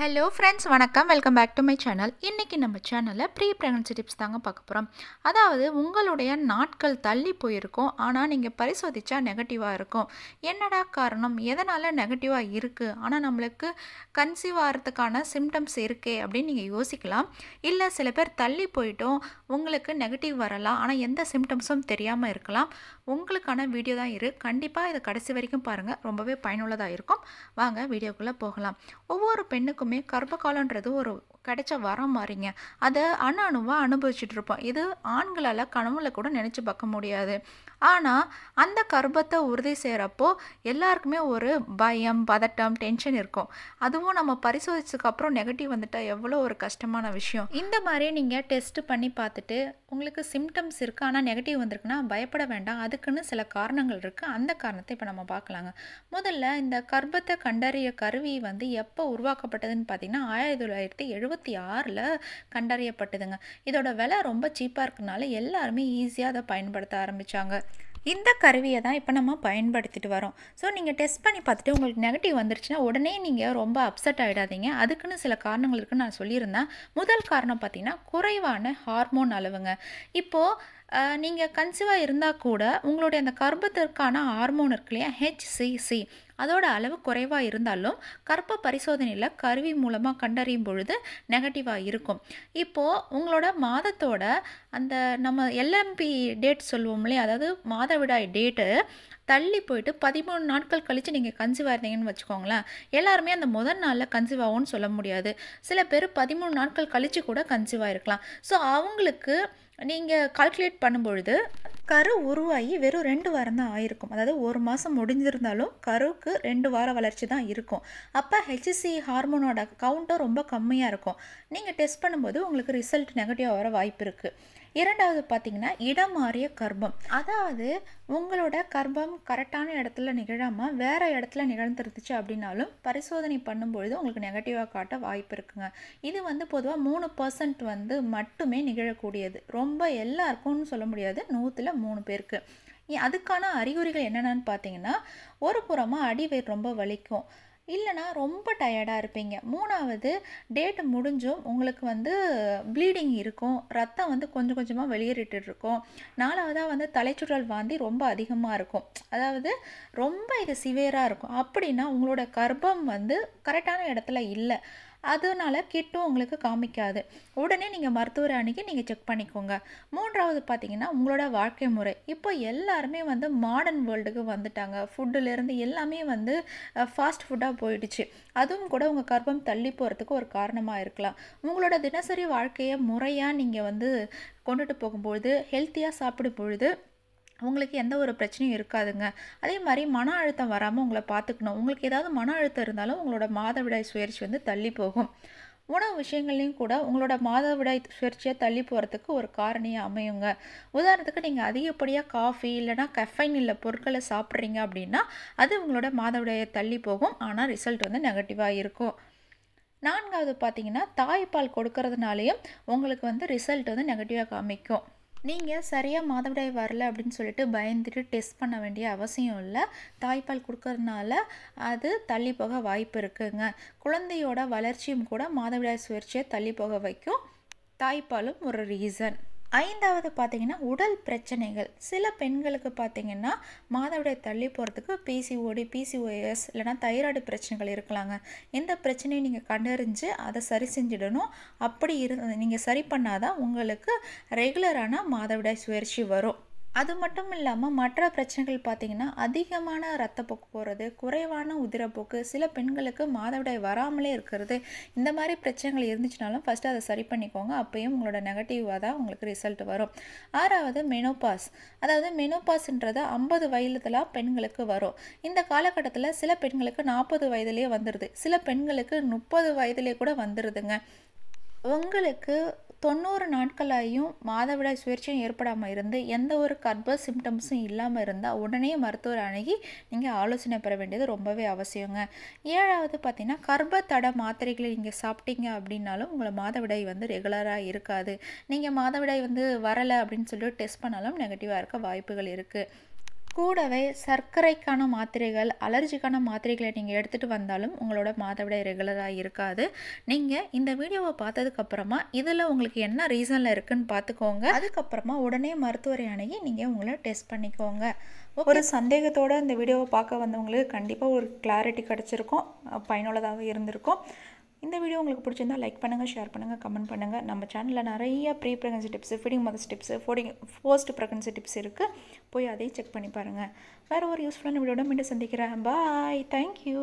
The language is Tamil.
ஹலோ ஃப்ரெண்ட்ஸ் வணக்கம் welcome back to my channel இன்றைக்கி நம்ம சேனலில் ப்ரீ ப்ரெக்னன்சி டிப்ஸ் தாங்க பார்க்க போகிறோம் அதாவது உங்களுடைய நாட்கள் தள்ளி போயிருக்கும் ஆனால் நீங்கள் பரிசோதித்தா நெகட்டிவாக இருக்கும் என்னடா காரணம் எதனால் நெகட்டிவாக இருக்குது ஆனால் நம்மளுக்கு கன்சீவ் ஆகிறதுக்கான சிம்டம்ஸ் இருக்கே அப்படின்னு நீங்கள் யோசிக்கலாம் இல்லை சில பேர் தள்ளி போயிட்டோம் உங்களுக்கு நெகட்டிவ் வரலாம் ஆனால் எந்த சிம்டம்ஸும் தெரியாமல் இருக்கலாம் உங்களுக்கான வீடியோ தான் இரு கண்டிப்பாக இதை கடைசி வரைக்கும் பாருங்கள் ரொம்பவே பயனுள்ளதாக இருக்கும் வாங்க வீடியோக்குள்ளே போகலாம் ஒவ்வொரு பெண்ணுக்கும் எல்லாருக்குமே கர்ப்ப காலன்றது ஒரு கிடைச்ச வரம் மாறிங்க அதை அணு அணுவா அனுபவிச்சுட்டு இருப்போம் இது ஆண்களால் கனவுல கூட நினச்சி பார்க்க முடியாது ஆனால் அந்த கர்ப்பத்தை உறுதி செய்கிறப்போ எல்லாருக்குமே ஒரு பயம் பதட்டம் டென்ஷன் இருக்கும் அதுவும் நம்ம பரிசோதிச்சதுக்கப்புறம் நெகட்டிவ் வந்துட்டால் எவ்வளோ ஒரு கஷ்டமான விஷயம் இந்த மாதிரி நீங்கள் டெஸ்ட் பண்ணி பார்த்துட்டு உங்களுக்கு சிம்டம்ஸ் இருக்குது ஆனால் நெகட்டிவ் வந்திருக்குன்னா பயப்பட வேண்டாம் அதுக்குன்னு சில காரணங்கள் இருக்குது அந்த காரணத்தை இப்போ நம்ம பார்க்கலாங்க முதல்ல இந்த கர்ப்பத்தை கண்டறிய கருவி வந்து எப்போ உருவாக்கப்பட்டதுன்னு பார்த்தீங்கன்னா ஆயிரத்தி தொள்ளாயிரத்தி எழுபது இருபத்தி ஆறில் கண்டறியப்பட்டதுங்க இதோட விலை ரொம்ப சீப்பாக இருக்கனால எல்லாருமே ஈஸியாக அதை பயன்படுத்த ஆரம்பித்தாங்க இந்த கருவியை தான் இப்போ நம்ம பயன்படுத்திட்டு வரோம் ஸோ நீங்கள் டெஸ்ட் பண்ணி பார்த்துட்டு உங்களுக்கு நெகட்டிவ் வந்துருச்சுன்னா உடனே நீங்கள் ரொம்ப அப்செட் ஆகிடாதீங்க அதுக்குன்னு சில காரணங்கள் இருக்குன்னு நான் சொல்லியிருந்தேன் முதல் காரணம் பார்த்தீங்கன்னா குறைவான ஹார்மோன் அளவுங்க இப்போது நீங்கள் கன்சிவாக இருந்தால் கூட உங்களுடைய அந்த கர்ப்பத்திற்கான ஹார்மோன் இருக்கு இல்லையா ஹெச்சிசி அதோட அளவு குறைவாக இருந்தாலும் கற்ப பரிசோதனையில் கருவி மூலமாக கண்டறியும் பொழுது நெகட்டிவாக இருக்கும் இப்போது உங்களோட மாதத்தோட அந்த நம்ம எல்எம்பி டேட் சொல்லுவோம் இல்லையா அதாவது மாதவிடாய் டேட்டு தள்ளி போயிட்டு பதிமூணு நாட்கள் கழித்து நீங்கள் கன்சீவ் இருந்தீங்கன்னு வச்சுக்கோங்களேன் எல்லாருமே அந்த முதல் நாளில் கன்சீவ் சொல்ல முடியாது சில பேர் பதிமூணு நாட்கள் கழித்து கூட கன்சீவ் இருக்கலாம் ஸோ அவங்களுக்கு நீங்கள் கால்குலேட் பண்ணும்பொழுது கரு உருவாகி வெறும் ரெண்டு வாரம் தான் ஆயிருக்கும் அதாவது ஒரு மாதம் முடிஞ்சிருந்தாலும் கருவுக்கு ரெண்டு வார வளர்ச்சி தான் இருக்கும் அப்போ ஹெச்சிசி ஹார்மோனோட கவுண்ட்டும் ரொம்ப கம்மியாக இருக்கும் நீங்கள் டெஸ்ட் பண்ணும்போது உங்களுக்கு ரிசல்ட் நெகட்டிவாக வர வாய்ப்பு இருக்குது இரண்டாவது பார்த்தீங்கன்னா இடம் மாறிய கர்ப்பம் அதாவது உங்களோட கர்ப்பம் கரெக்டான இடத்துல நிகழாமல் வேறு இடத்துல நிகழ்ந்துருந்துச்சு அப்படின்னாலும் பரிசோதனை பண்ணும்பொழுது உங்களுக்கு நெகட்டிவாக காட்ட வாய்ப்பு இருக்குங்க இது வந்து பொதுவாக மூணு பர்சன்ட் வந்து மட்டுமே நிகழக்கூடியது ரொம்ப எல்லாருக்கும்னு சொல்ல முடியாது நூற்றில் மூணு பேருக்கு அதுக்கான அறிகுறிகள் என்னென்னு பார்த்தீங்கன்னா ஒரு புறமாக அடிவேர் ரொம்ப வலிக்கும் இல்லைனா ரொம்ப டயர்டாக இருப்பீங்க மூணாவது டேட் முடிஞ்சும் உங்களுக்கு வந்து ப்ளீடிங் இருக்கும் ரத்தம் வந்து கொஞ்சம் கொஞ்சமாக வெளியேறிட்டு இருக்கும் நாலாவதாக வந்து தலைச்சுடல் வாந்தி ரொம்ப அதிகமாக இருக்கும் அதாவது ரொம்ப இது சிவியராக இருக்கும் அப்படின்னா உங்களோட கர்ப்பம் வந்து கரெக்டான இடத்துல இல்லை அதனால கிட்டும் உங்களுக்கு காமிக்காது உடனே நீங்கள் மருத்துவர் அணுகி நீங்கள் செக் பண்ணிக்கோங்க மூன்றாவது பார்த்தீங்கன்னா உங்களோட வாழ்க்கை முறை இப்போ எல்லாருமே வந்து மாடர்ன் வேர்ல்டுக்கு வந்துட்டாங்க ஃபுட்டுலேருந்து எல்லாமே வந்து ஃபாஸ்ட் ஃபுட்டாக போயிடுச்சு அதுவும் கூட உங்கள் கர்ப்பம் தள்ளி போகிறதுக்கு ஒரு காரணமாக இருக்கலாம் உங்களோட தினசரி வாழ்க்கையை முறையாக நீங்கள் வந்து கொண்டுட்டு போகும்பொழுது ஹெல்த்தியாக சாப்பிடும் பொழுது உங்களுக்கு எந்த ஒரு பிரச்சனையும் இருக்காதுங்க அதே மாதிரி மன அழுத்தம் வராமல் உங்களை பார்த்துக்கணும் உங்களுக்கு ஏதாவது மன அழுத்தம் இருந்தாலும் உங்களோட மாதவிடாய் சுயற்சி வந்து தள்ளி போகும் உணவு விஷயங்கள்லையும் கூட உங்களோட மாதவிடாய் சுயற்சியாக தள்ளி போகிறதுக்கு ஒரு காரணியாக அமையுங்க உதாரணத்துக்கு நீங்கள் அதிகப்படியாக காஃபி இல்லைனா கஃபைன் இல்லை பொருட்களை சாப்பிட்றீங்க அப்படின்னா அது உங்களோட மாதவிடாயை தள்ளி போகும் ஆனால் ரிசல்ட் வந்து நெகட்டிவாக இருக்கும் நான்காவது பார்த்தீங்கன்னா தாய்ப்பால் கொடுக்கறதுனாலையும் உங்களுக்கு வந்து ரிசல்ட் வந்து நெகட்டிவாக காமிக்கும் நீங்கள் சரியாக மாதவிடாய் வரல அப்படின்னு சொல்லிட்டு பயந்துட்டு டெஸ்ட் பண்ண வேண்டிய அவசியம் இல்லை தாய்ப்பால் கொடுக்கறதுனால அது தள்ளி போக வாய்ப்பு இருக்குங்க குழந்தையோட வளர்ச்சியும் கூட மாதவிடாய் சுழற்சியை தள்ளி போக வைக்கும் தாய்ப்பாலும் ஒரு ரீசன் ஐந்தாவது பார்த்திங்கன்னா உடல் பிரச்சனைகள் சில பெண்களுக்கு பார்த்திங்கன்னா மாதவிடாய் தள்ளி போகிறதுக்கு பிசிஓடி பிசிஓஎஸ் இல்லைனா தைராய்டு பிரச்சனைகள் இருக்கலாங்க எந்த பிரச்சனையும் நீங்கள் கண்டறிஞ்சு அதை சரி செஞ்சிடணும் அப்படி இரு நீங்கள் சரி பண்ணாதான் உங்களுக்கு ரெகுலரான மாதவிடாய் சுழற்சி வரும் அது மட்டும் இல்லாமல் மற்ற பிரச்சனைகள் பார்த்திங்கன்னா அதிகமான ரத்தப்போக்கு போகிறது குறைவான உதிரப்போக்கு சில பெண்களுக்கு மாதவிடாய் வராமலே இருக்கிறது இந்த மாதிரி பிரச்சனைகள் இருந்துச்சுனாலும் ஃபஸ்ட்டு அதை சரி பண்ணிக்கோங்க அப்பயும் உங்களோட நெகட்டிவாக தான் உங்களுக்கு ரிசல்ட் வரும் ஆறாவது மெனோபாஸ் அதாவது மெனோபாஸ்ன்றது ஐம்பது வயதுலாம் பெண்களுக்கு வரும் இந்த காலகட்டத்தில் சில பெண்களுக்கு நாற்பது வயதுலேயே வந்துடுது சில பெண்களுக்கு முப்பது வயதுலேயே கூட வந்துடுதுங்க உங்களுக்கு தொண்ணூறு நாட்களாயும் மாதவிடாய் சுழற்சியும் ஏற்படாமல் இருந்து எந்த ஒரு கர்ப்ப சிம்டம்ஸும் இல்லாமல் இருந்தால் உடனே மருத்துவர் அணுகி நீங்கள் ஆலோசனை பெற வேண்டியது ரொம்பவே அவசியங்க ஏழாவது பார்த்திங்கன்னா கர்ப்ப தட மாத்திரைகளை நீங்கள் சாப்பிட்டீங்க அப்படின்னாலும் உங்களை மாதவிடாய் வந்து ரெகுலராக இருக்காது நீங்கள் மாதவிடாய் வந்து வரலை அப்படின்னு சொல்லிட்டு டெஸ்ட் பண்ணாலும் நெகட்டிவாக இருக்க வாய்ப்புகள் இருக்குது கூடவே சர்க்கரைக்கான மாத்திரைகள் அலர்ஜிக்கான மாத்திரைகளை நீங்கள் எடுத்துகிட்டு வந்தாலும் உங்களோட மாதவிடாய் ரெகுலராக இருக்காது நீங்கள் இந்த வீடியோவை பார்த்ததுக்கப்புறமா இதில் உங்களுக்கு என்ன ரீசனில் இருக்குன்னு பார்த்துக்கோங்க அதுக்கப்புறமா உடனே மருத்துவரை அணுகி நீங்கள் உங்களை டெஸ்ட் பண்ணிக்கோங்க ஒரு சந்தேகத்தோடு இந்த வீடியோவை பார்க்க வந்தவங்களுக்கு கண்டிப்பாக ஒரு கிளாரிட்டி கிடச்சிருக்கும் பயனுள்ளதாக இருந்திருக்கும் இந்த வீடியோ உங்களுக்கு பிடிச்சிருந்தா லைக் பண்ணுங்கள் ஷேர் பண்ணுங்கள் கமெண்ட் பண்ணுங்கள் நம்ம சேனலில் நிறைய pre pregnancy tips feeding mothers tips feeding post pregnancy tips இருக்குது போய் அதையும் செக் பண்ணி பாருங்கள் வேறு ஒரு யூஸ்ஃபுல்லான வீடியோட மீண்டும் சந்திக்கிறேன் பாய் தேங்க்யூ